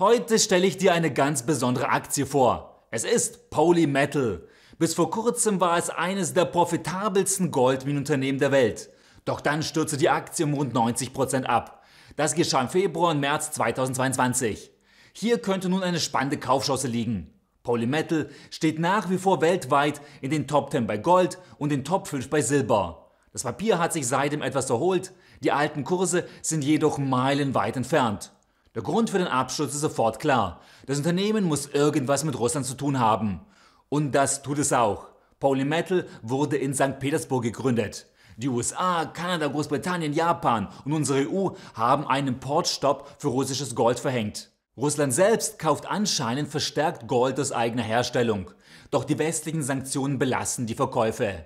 Heute stelle ich dir eine ganz besondere Aktie vor. Es ist Polymetal. Bis vor kurzem war es eines der profitabelsten Goldminenunternehmen der Welt. Doch dann stürzte die Aktie um rund 90% ab. Das geschah im Februar und März 2022. Hier könnte nun eine spannende Kaufchance liegen. Polymetal steht nach wie vor weltweit in den Top 10 bei Gold und den Top 5 bei Silber. Das Papier hat sich seitdem etwas erholt, die alten Kurse sind jedoch meilenweit entfernt. Der Grund für den Abschluss ist sofort klar. Das Unternehmen muss irgendwas mit Russland zu tun haben. Und das tut es auch. Polymetal wurde in St. Petersburg gegründet. Die USA, Kanada, Großbritannien, Japan und unsere EU haben einen Importstopp für russisches Gold verhängt. Russland selbst kauft anscheinend verstärkt Gold aus eigener Herstellung. Doch die westlichen Sanktionen belassen die Verkäufe.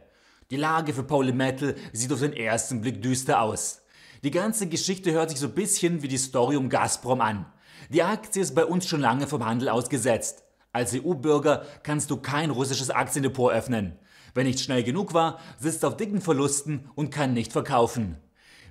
Die Lage für Polymetal sieht auf den ersten Blick düster aus. Die ganze Geschichte hört sich so ein bisschen wie die Story um Gazprom an. Die Aktie ist bei uns schon lange vom Handel ausgesetzt. Als EU-Bürger kannst du kein russisches Aktiendepot öffnen. Wer nicht schnell genug war, sitzt auf dicken Verlusten und kann nicht verkaufen.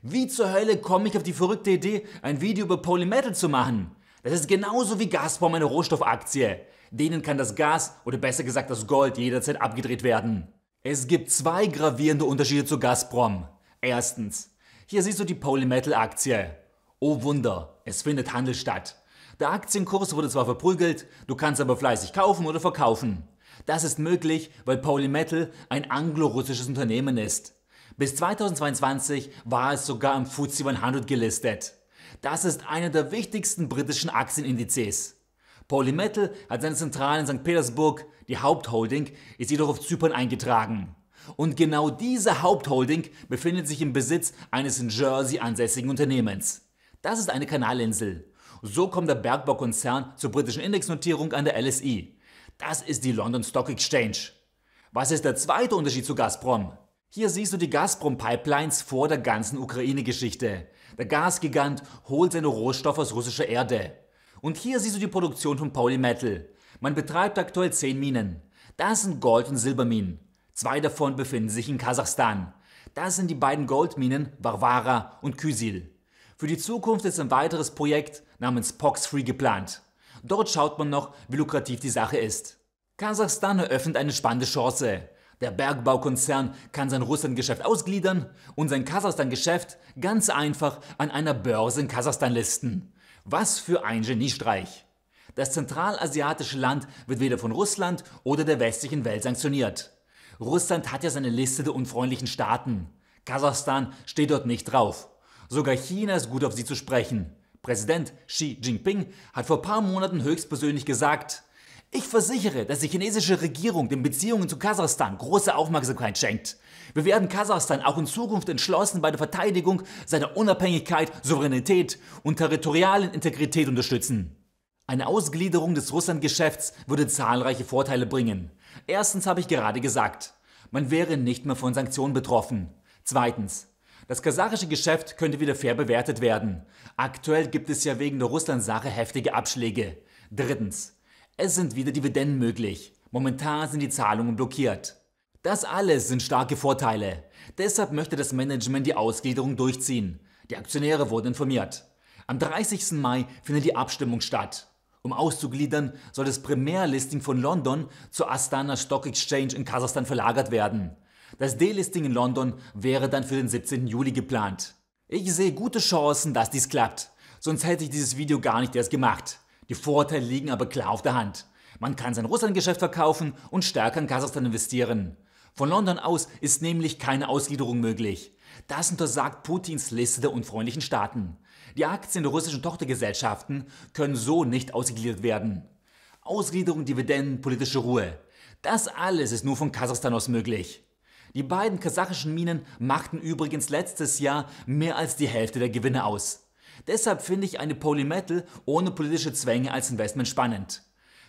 Wie zur Hölle komme ich auf die verrückte Idee, ein Video über Polymetal zu machen? Das ist genauso wie Gazprom eine Rohstoffaktie. Denen kann das Gas oder besser gesagt das Gold jederzeit abgedreht werden. Es gibt zwei gravierende Unterschiede zu Gazprom. Erstens, hier siehst du die Polymetal Aktie. Oh Wunder, es findet Handel statt. Der Aktienkurs wurde zwar verprügelt, du kannst aber fleißig kaufen oder verkaufen. Das ist möglich, weil Polymetal ein anglo-russisches Unternehmen ist. Bis 2022 war es sogar am FTSE 100 gelistet. Das ist einer der wichtigsten britischen Aktienindizes. Polymetal hat seine Zentrale in St. Petersburg, die Hauptholding ist jedoch auf Zypern eingetragen. Und genau diese Hauptholding befindet sich im Besitz eines in Jersey ansässigen Unternehmens. Das ist eine Kanalinsel. So kommt der Bergbaukonzern zur britischen Indexnotierung an der LSI. E. Das ist die London Stock Exchange. Was ist der zweite Unterschied zu Gazprom? Hier siehst du die Gazprom-Pipelines vor der ganzen Ukraine-Geschichte. Der Gasgigant holt seine Rohstoffe aus russischer Erde. Und hier siehst du die Produktion von Polymetal. Man betreibt aktuell 10 Minen. Das sind Gold- und Silberminen. Zwei davon befinden sich in Kasachstan. Das sind die beiden Goldminen Varvara und Kysil. Für die Zukunft ist ein weiteres Projekt namens POX-Free geplant. Dort schaut man noch, wie lukrativ die Sache ist. Kasachstan eröffnet eine spannende Chance. Der Bergbaukonzern kann sein Russlandgeschäft ausgliedern und sein Kasachstan-Geschäft ganz einfach an einer Börse in Kasachstan listen. Was für ein Geniestreich! Das zentralasiatische Land wird weder von Russland oder der westlichen Welt sanktioniert. Russland hat ja seine Liste der unfreundlichen Staaten. Kasachstan steht dort nicht drauf. Sogar China ist gut auf sie zu sprechen. Präsident Xi Jinping hat vor paar Monaten höchstpersönlich gesagt, ich versichere, dass die chinesische Regierung den Beziehungen zu Kasachstan große Aufmerksamkeit schenkt. Wir werden Kasachstan auch in Zukunft entschlossen bei der Verteidigung seiner Unabhängigkeit, Souveränität und territorialen Integrität unterstützen. Eine Ausgliederung des Russland-Geschäfts würde zahlreiche Vorteile bringen. Erstens habe ich gerade gesagt, man wäre nicht mehr von Sanktionen betroffen. Zweitens, das kasachische Geschäft könnte wieder fair bewertet werden. Aktuell gibt es ja wegen der Russland-Sache heftige Abschläge. Drittens, es sind wieder Dividenden möglich. Momentan sind die Zahlungen blockiert. Das alles sind starke Vorteile. Deshalb möchte das Management die Ausgliederung durchziehen. Die Aktionäre wurden informiert. Am 30. Mai findet die Abstimmung statt. Um auszugliedern, soll das Primärlisting von London zur Astana Stock Exchange in Kasachstan verlagert werden. Das Delisting in London wäre dann für den 17. Juli geplant. Ich sehe gute Chancen, dass dies klappt. Sonst hätte ich dieses Video gar nicht erst gemacht. Die Vorteile liegen aber klar auf der Hand. Man kann sein Russlandgeschäft verkaufen und stärker in Kasachstan investieren. Von London aus ist nämlich keine Ausgliederung möglich. Das untersagt Putins Liste der unfreundlichen Staaten. Die Aktien der russischen Tochtergesellschaften können so nicht ausgegliedert werden. Ausgliederung, Dividenden, politische Ruhe. Das alles ist nur von Kasachstan aus möglich. Die beiden kasachischen Minen machten übrigens letztes Jahr mehr als die Hälfte der Gewinne aus. Deshalb finde ich eine Polymetal ohne politische Zwänge als Investment spannend.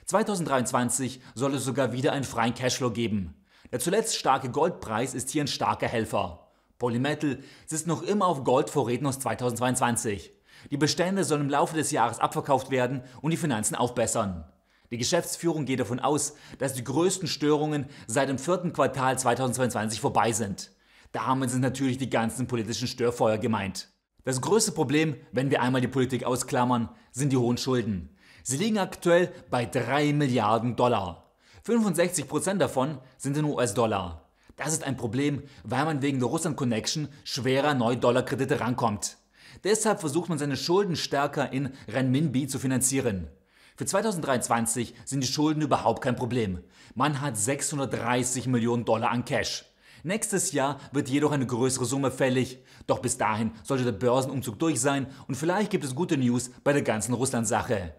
2023 soll es sogar wieder einen freien Cashflow geben. Der zuletzt starke Goldpreis ist hier ein starker Helfer. Polymetal sitzt noch immer auf Goldvorräten aus 2022. Die Bestände sollen im Laufe des Jahres abverkauft werden und die Finanzen aufbessern. Die Geschäftsführung geht davon aus, dass die größten Störungen seit dem vierten Quartal 2022 vorbei sind. Damit sind natürlich die ganzen politischen Störfeuer gemeint. Das größte Problem, wenn wir einmal die Politik ausklammern, sind die hohen Schulden. Sie liegen aktuell bei 3 Milliarden Dollar. 65% davon sind in US-Dollar. Das ist ein Problem, weil man wegen der Russland-Connection schwerer neue dollar kredite rankommt. Deshalb versucht man seine Schulden stärker in Renminbi zu finanzieren. Für 2023 sind die Schulden überhaupt kein Problem. Man hat 630 Millionen Dollar an Cash. Nächstes Jahr wird jedoch eine größere Summe fällig. Doch bis dahin sollte der Börsenumzug durch sein und vielleicht gibt es gute News bei der ganzen Russland-Sache.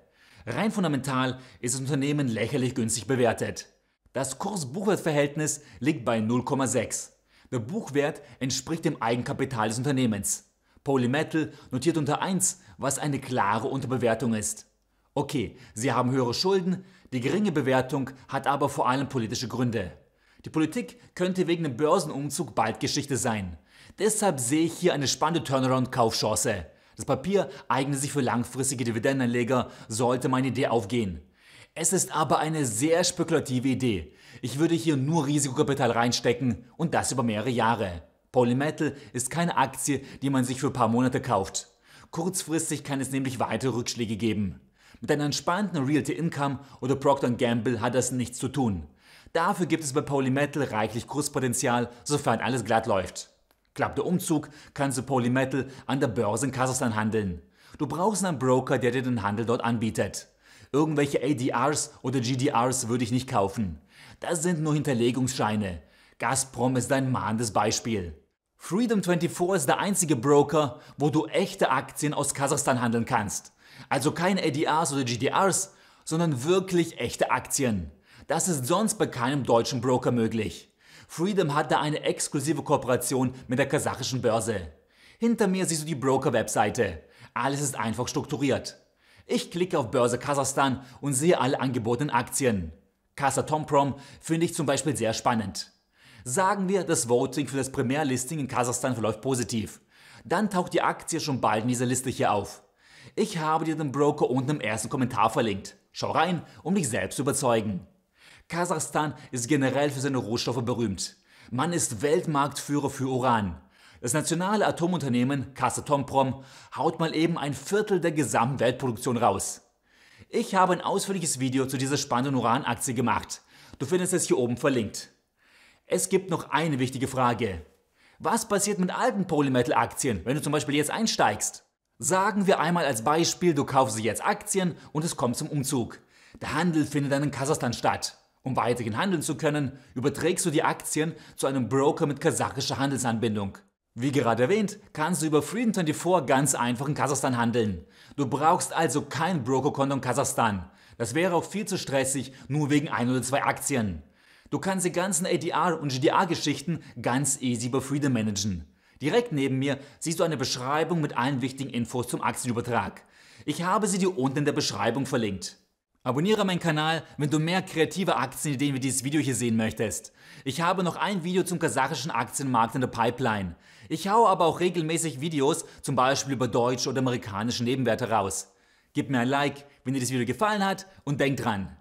Rein fundamental ist das Unternehmen lächerlich günstig bewertet. Das Kurs-Buchwert-Verhältnis liegt bei 0,6. Der Buchwert entspricht dem Eigenkapital des Unternehmens. Polymetal notiert unter 1, was eine klare Unterbewertung ist. Okay, sie haben höhere Schulden, die geringe Bewertung hat aber vor allem politische Gründe. Die Politik könnte wegen dem Börsenumzug bald Geschichte sein. Deshalb sehe ich hier eine spannende Turnaround-Kaufchance. Das Papier eignet sich für langfristige Dividendenanleger, sollte meine Idee aufgehen. Es ist aber eine sehr spekulative Idee. Ich würde hier nur Risikokapital reinstecken und das über mehrere Jahre. Polymetal ist keine Aktie, die man sich für ein paar Monate kauft. Kurzfristig kann es nämlich weitere Rückschläge geben. Mit einer entspannten Realty Income oder Procter Gamble hat das nichts zu tun. Dafür gibt es bei Polymetal reichlich Kurspotenzial, sofern alles glatt läuft. Klappt der Umzug, kannst du Polymetal an der Börse in Kasachstan handeln. Du brauchst einen Broker, der dir den Handel dort anbietet. Irgendwelche ADRs oder GDRs würde ich nicht kaufen. Das sind nur Hinterlegungsscheine. Gazprom ist ein mahnendes Beispiel. Freedom24 ist der einzige Broker, wo du echte Aktien aus Kasachstan handeln kannst. Also keine ADRs oder GDRs, sondern wirklich echte Aktien. Das ist sonst bei keinem deutschen Broker möglich. Freedom hat da eine exklusive Kooperation mit der kasachischen Börse. Hinter mir siehst du die Broker-Webseite. Alles ist einfach strukturiert. Ich klicke auf Börse Kasachstan und sehe alle angebotenen Aktien. Casa Tomprom finde ich zum Beispiel sehr spannend. Sagen wir, das Voting für das Primärlisting in Kasachstan verläuft positiv. Dann taucht die Aktie schon bald in dieser Liste hier auf. Ich habe dir den Broker unten im ersten Kommentar verlinkt. Schau rein, um dich selbst zu überzeugen. Kasachstan ist generell für seine Rohstoffe berühmt. Man ist Weltmarktführer für Uran. Das nationale Atomunternehmen Kasatomprom haut mal eben ein Viertel der gesamten Weltproduktion raus. Ich habe ein ausführliches Video zu dieser spannenden Uranaktie gemacht. Du findest es hier oben verlinkt. Es gibt noch eine wichtige Frage. Was passiert mit alten Polymetal-Aktien, wenn du zum Beispiel jetzt einsteigst? Sagen wir einmal als Beispiel, du kaufst jetzt Aktien und es kommt zum Umzug. Der Handel findet dann in Kasachstan statt. Um weiterhin handeln zu können, überträgst du die Aktien zu einem Broker mit kasachischer Handelsanbindung. Wie gerade erwähnt, kannst du über Freedom24 ganz einfach in Kasachstan handeln. Du brauchst also kein Brokerkonto in Kasachstan. Das wäre auch viel zu stressig, nur wegen ein oder zwei Aktien. Du kannst die ganzen ADR und GDR-Geschichten ganz easy über Freedom managen. Direkt neben mir siehst du eine Beschreibung mit allen wichtigen Infos zum Aktienübertrag. Ich habe sie dir unten in der Beschreibung verlinkt. Abonniere meinen Kanal, wenn du mehr kreative Aktienideen wie dieses Video hier sehen möchtest. Ich habe noch ein Video zum kasachischen Aktienmarkt in der Pipeline. Ich haue aber auch regelmäßig Videos, zum Beispiel über deutsche oder amerikanische Nebenwerte raus. Gib mir ein Like, wenn dir das Video gefallen hat und denk dran,